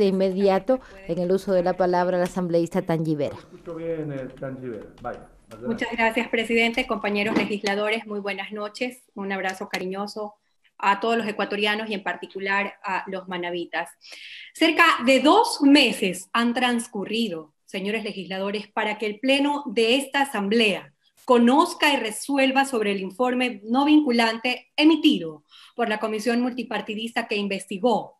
de inmediato en el uso de la palabra la asambleísta Tangivera. Muchas gracias, presidente, compañeros legisladores, muy buenas noches, un abrazo cariñoso a todos los ecuatorianos y en particular a los manabitas. Cerca de dos meses han transcurrido, señores legisladores, para que el Pleno de esta Asamblea conozca y resuelva sobre el informe no vinculante emitido por la Comisión Multipartidista que investigó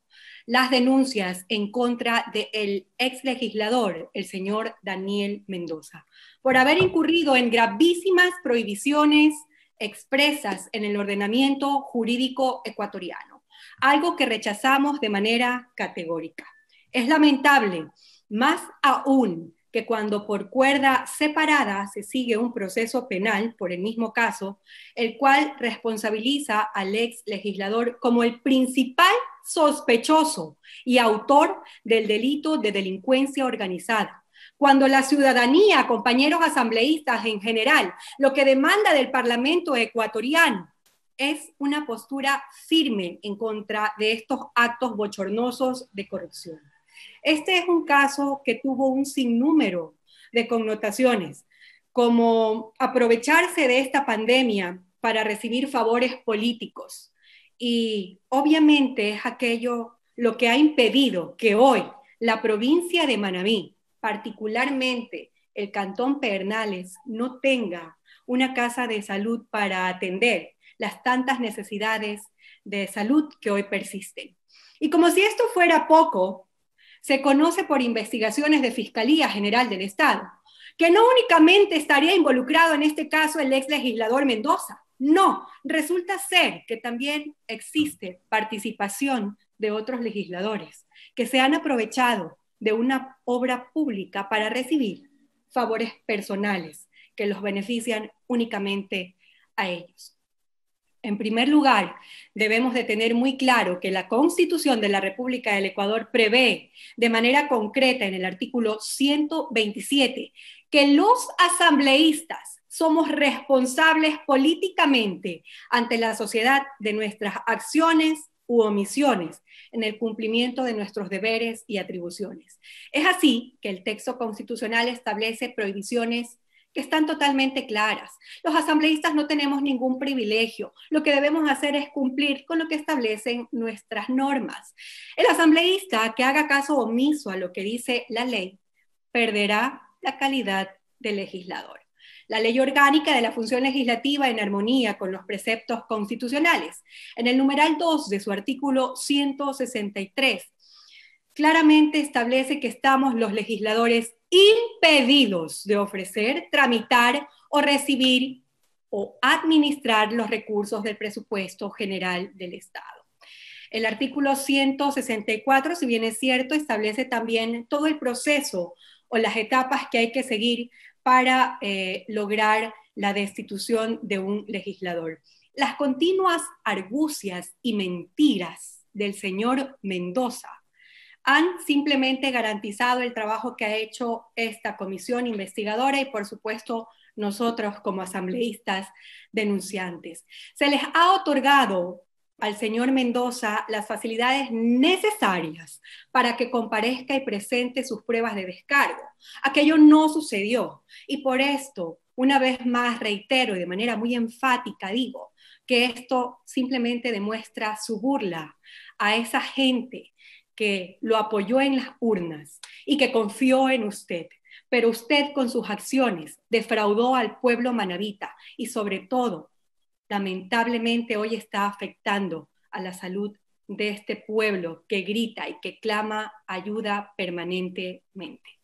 las denuncias en contra del ex legislador, el señor Daniel Mendoza, por haber incurrido en gravísimas prohibiciones expresas en el ordenamiento jurídico ecuatoriano, algo que rechazamos de manera categórica. Es lamentable, más aún, que cuando por cuerda separada se sigue un proceso penal por el mismo caso, el cual responsabiliza al ex legislador como el principal sospechoso y autor del delito de delincuencia organizada. Cuando la ciudadanía, compañeros asambleístas en general, lo que demanda del Parlamento ecuatoriano es una postura firme en contra de estos actos bochornosos de corrupción. Este es un caso que tuvo un sinnúmero de connotaciones, como aprovecharse de esta pandemia para recibir favores políticos, y obviamente es aquello lo que ha impedido que hoy la provincia de Manabí, particularmente el cantón Pernales, no tenga una casa de salud para atender las tantas necesidades de salud que hoy persisten. Y como si esto fuera poco, se conoce por investigaciones de Fiscalía General del Estado que no únicamente estaría involucrado en este caso el ex legislador Mendoza, no, resulta ser que también existe participación de otros legisladores que se han aprovechado de una obra pública para recibir favores personales que los benefician únicamente a ellos. En primer lugar, debemos de tener muy claro que la Constitución de la República del Ecuador prevé de manera concreta en el artículo 127 que los asambleístas somos responsables políticamente ante la sociedad de nuestras acciones u omisiones en el cumplimiento de nuestros deberes y atribuciones. Es así que el texto constitucional establece prohibiciones que están totalmente claras. Los asambleístas no tenemos ningún privilegio. Lo que debemos hacer es cumplir con lo que establecen nuestras normas. El asambleísta que haga caso omiso a lo que dice la ley perderá la calidad de legislador la ley orgánica de la función legislativa en armonía con los preceptos constitucionales. En el numeral 2 de su artículo 163, claramente establece que estamos los legisladores impedidos de ofrecer, tramitar o recibir o administrar los recursos del presupuesto general del Estado. El artículo 164, si bien es cierto, establece también todo el proceso o las etapas que hay que seguir para eh, lograr la destitución de un legislador. Las continuas argucias y mentiras del señor Mendoza han simplemente garantizado el trabajo que ha hecho esta comisión investigadora y por supuesto nosotros como asambleístas denunciantes. Se les ha otorgado al señor Mendoza las facilidades necesarias para que comparezca y presente sus pruebas de descargo. Aquello no sucedió y por esto, una vez más, reitero y de manera muy enfática digo que esto simplemente demuestra su burla a esa gente que lo apoyó en las urnas y que confió en usted. Pero usted con sus acciones defraudó al pueblo manabita y sobre todo lamentablemente hoy está afectando a la salud de este pueblo que grita y que clama ayuda permanentemente.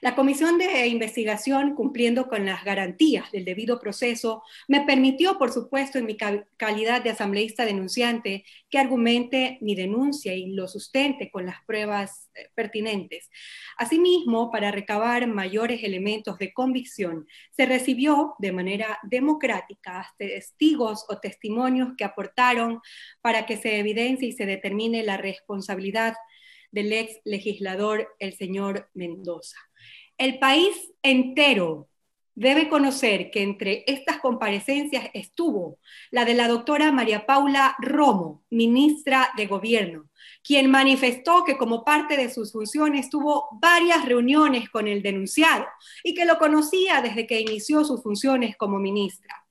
La Comisión de Investigación, cumpliendo con las garantías del debido proceso, me permitió, por supuesto, en mi calidad de asambleísta denunciante, que argumente mi denuncia y lo sustente con las pruebas eh, pertinentes. Asimismo, para recabar mayores elementos de convicción, se recibió de manera democrática testigos o testimonios que aportaron para que se evidencie y se determine la responsabilidad del ex legislador, el señor Mendoza. El país entero debe conocer que entre estas comparecencias estuvo la de la doctora María Paula Romo, ministra de Gobierno, quien manifestó que como parte de sus funciones tuvo varias reuniones con el denunciado y que lo conocía desde que inició sus funciones como ministra.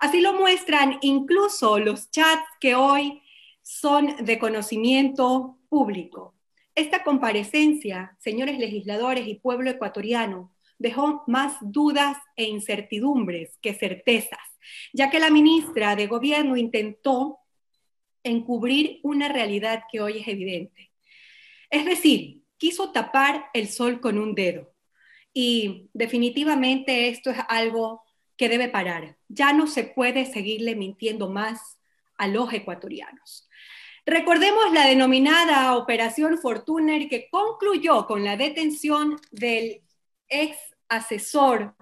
Así lo muestran incluso los chats que hoy son de conocimiento público. Esta comparecencia, señores legisladores y pueblo ecuatoriano, dejó más dudas e incertidumbres que certezas, ya que la ministra de Gobierno intentó encubrir una realidad que hoy es evidente. Es decir, quiso tapar el sol con un dedo. Y definitivamente esto es algo que debe parar. Ya no se puede seguirle mintiendo más a los ecuatorianos. Recordemos la denominada Operación Fortuner que concluyó con la detención del ex asesor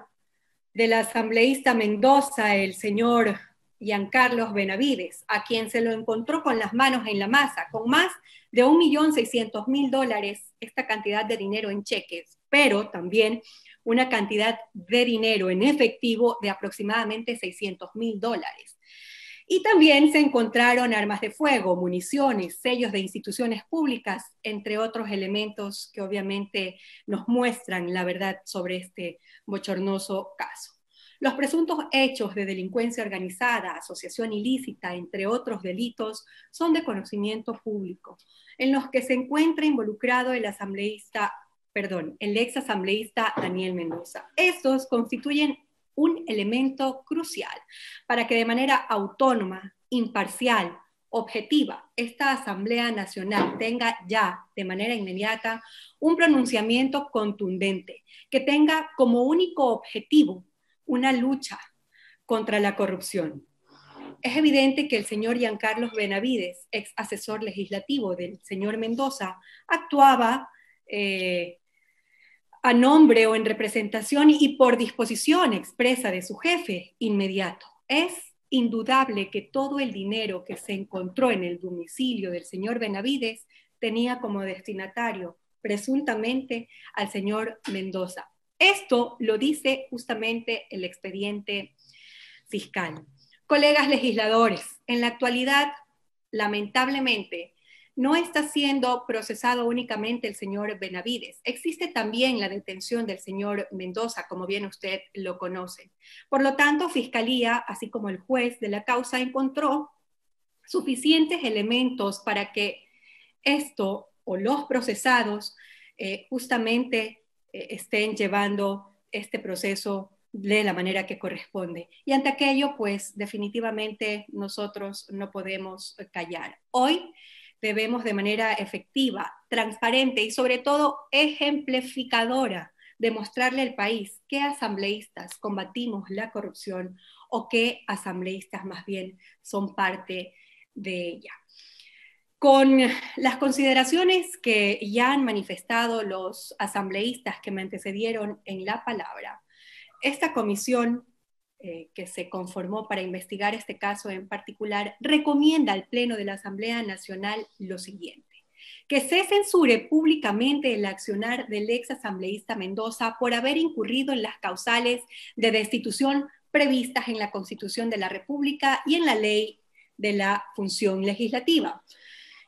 del asambleísta Mendoza, el señor Carlos Benavides, a quien se lo encontró con las manos en la masa, con más de 1.600.000 dólares, esta cantidad de dinero en cheques, pero también una cantidad de dinero en efectivo de aproximadamente 600.000 dólares. Y también se encontraron armas de fuego, municiones, sellos de instituciones públicas, entre otros elementos que obviamente nos muestran la verdad sobre este bochornoso caso. Los presuntos hechos de delincuencia organizada, asociación ilícita, entre otros delitos, son de conocimiento público, en los que se encuentra involucrado el asambleísta, perdón, el ex asambleísta Daniel Mendoza. Estos constituyen un elemento crucial para que de manera autónoma, imparcial, objetiva, esta Asamblea Nacional tenga ya de manera inmediata un pronunciamiento contundente, que tenga como único objetivo una lucha contra la corrupción. Es evidente que el señor Carlos Benavides, ex asesor legislativo del señor Mendoza, actuaba eh, a nombre o en representación y por disposición expresa de su jefe inmediato. Es indudable que todo el dinero que se encontró en el domicilio del señor Benavides tenía como destinatario presuntamente al señor Mendoza. Esto lo dice justamente el expediente fiscal. Colegas legisladores, en la actualidad, lamentablemente, no está siendo procesado únicamente el señor Benavides. Existe también la detención del señor Mendoza, como bien usted lo conoce. Por lo tanto, Fiscalía, así como el juez de la causa, encontró suficientes elementos para que esto o los procesados eh, justamente eh, estén llevando este proceso de la manera que corresponde. Y ante aquello, pues definitivamente nosotros no podemos callar. Hoy debemos de manera efectiva, transparente y sobre todo ejemplificadora demostrarle al país qué asambleístas combatimos la corrupción o qué asambleístas más bien son parte de ella. Con las consideraciones que ya han manifestado los asambleístas que me antecedieron en la palabra, esta comisión eh, que se conformó para investigar este caso en particular, recomienda al Pleno de la Asamblea Nacional lo siguiente que se censure públicamente el accionar del exasambleísta Mendoza por haber incurrido en las causales de destitución previstas en la Constitución de la República y en la ley de la función legislativa.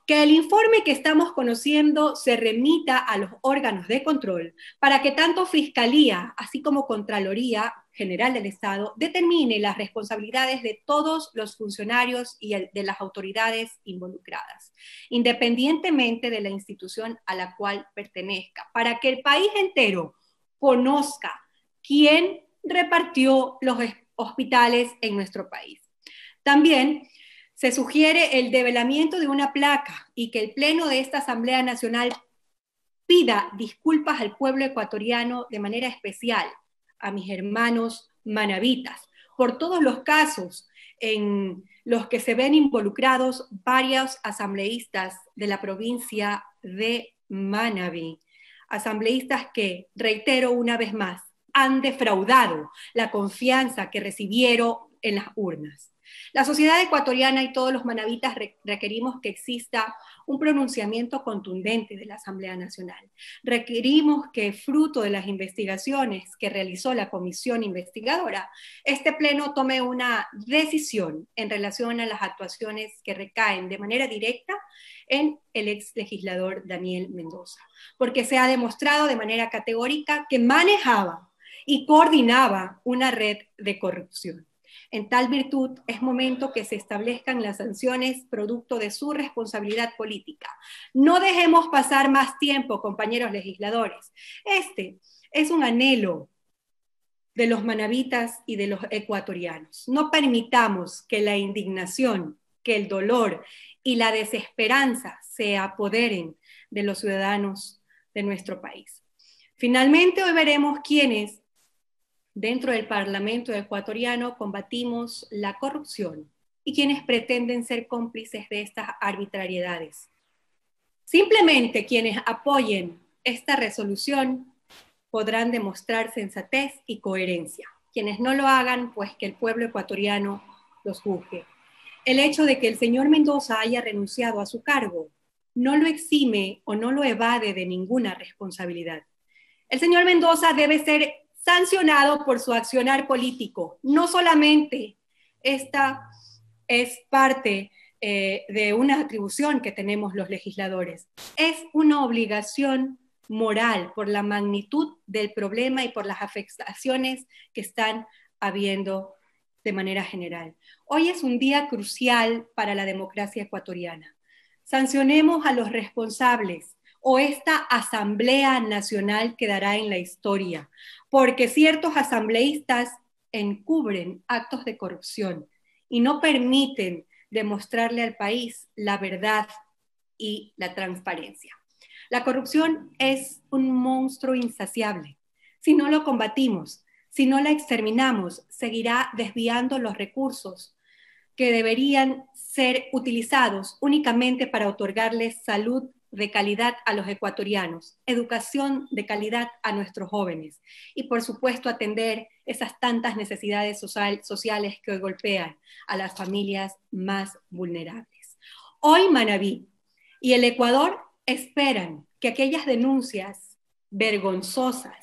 Que el informe que estamos conociendo se remita a los órganos de control para que tanto Fiscalía, así como Contraloría, General del Estado determine las responsabilidades de todos los funcionarios y de las autoridades involucradas, independientemente de la institución a la cual pertenezca, para que el país entero conozca quién repartió los hospitales en nuestro país. También se sugiere el develamiento de una placa y que el Pleno de esta Asamblea Nacional pida disculpas al pueblo ecuatoriano de manera especial a mis hermanos manabitas, por todos los casos en los que se ven involucrados varios asambleístas de la provincia de Manabí, asambleístas que, reitero una vez más, han defraudado la confianza que recibieron en las urnas. La sociedad ecuatoriana y todos los manabitas requerimos que exista un pronunciamiento contundente de la Asamblea Nacional. Requerimos que, fruto de las investigaciones que realizó la comisión investigadora, este Pleno tome una decisión en relación a las actuaciones que recaen de manera directa en el ex legislador Daniel Mendoza, porque se ha demostrado de manera categórica que manejaba y coordinaba una red de corrupción. En tal virtud, es momento que se establezcan las sanciones producto de su responsabilidad política. No dejemos pasar más tiempo, compañeros legisladores. Este es un anhelo de los manabitas y de los ecuatorianos. No permitamos que la indignación, que el dolor y la desesperanza se apoderen de los ciudadanos de nuestro país. Finalmente, hoy veremos quiénes Dentro del Parlamento ecuatoriano combatimos la corrupción y quienes pretenden ser cómplices de estas arbitrariedades. Simplemente quienes apoyen esta resolución podrán demostrar sensatez y coherencia. Quienes no lo hagan, pues que el pueblo ecuatoriano los juzgue. El hecho de que el señor Mendoza haya renunciado a su cargo no lo exime o no lo evade de ninguna responsabilidad. El señor Mendoza debe ser sancionado por su accionar político. No solamente esta es parte eh, de una atribución que tenemos los legisladores, es una obligación moral por la magnitud del problema y por las afectaciones que están habiendo de manera general. Hoy es un día crucial para la democracia ecuatoriana. Sancionemos a los responsables o esta Asamblea Nacional quedará en la historia, porque ciertos asambleístas encubren actos de corrupción y no permiten demostrarle al país la verdad y la transparencia. La corrupción es un monstruo insaciable. Si no lo combatimos, si no la exterminamos, seguirá desviando los recursos que deberían ser utilizados únicamente para otorgarles salud de calidad a los ecuatorianos, educación de calidad a nuestros jóvenes y por supuesto atender esas tantas necesidades sociales que hoy golpean a las familias más vulnerables. Hoy Manabí y el Ecuador esperan que aquellas denuncias vergonzosas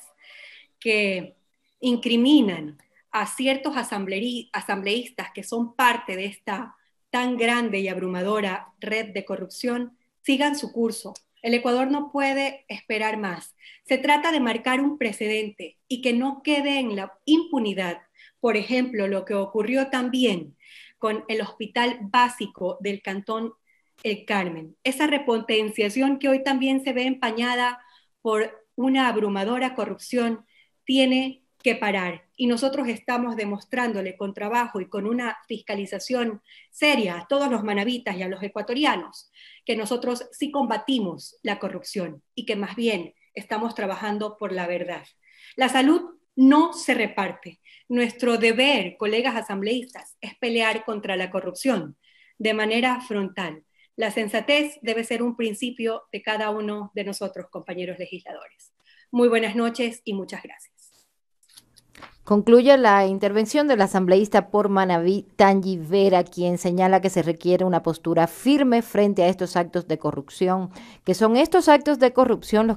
que incriminan a ciertos asambleístas que son parte de esta tan grande y abrumadora red de corrupción sigan su curso. El Ecuador no puede esperar más. Se trata de marcar un precedente y que no quede en la impunidad. Por ejemplo, lo que ocurrió también con el hospital básico del Cantón El Carmen. Esa repotenciación que hoy también se ve empañada por una abrumadora corrupción tiene que parar y nosotros estamos demostrándole con trabajo y con una fiscalización seria a todos los manabitas y a los ecuatorianos que nosotros sí combatimos la corrupción y que más bien estamos trabajando por la verdad. La salud no se reparte. Nuestro deber, colegas asambleístas, es pelear contra la corrupción de manera frontal. La sensatez debe ser un principio de cada uno de nosotros, compañeros legisladores. Muy buenas noches y muchas gracias. Concluye la intervención del asambleísta por Manaví Tangi Vera, quien señala que se requiere una postura firme frente a estos actos de corrupción, que son estos actos de corrupción los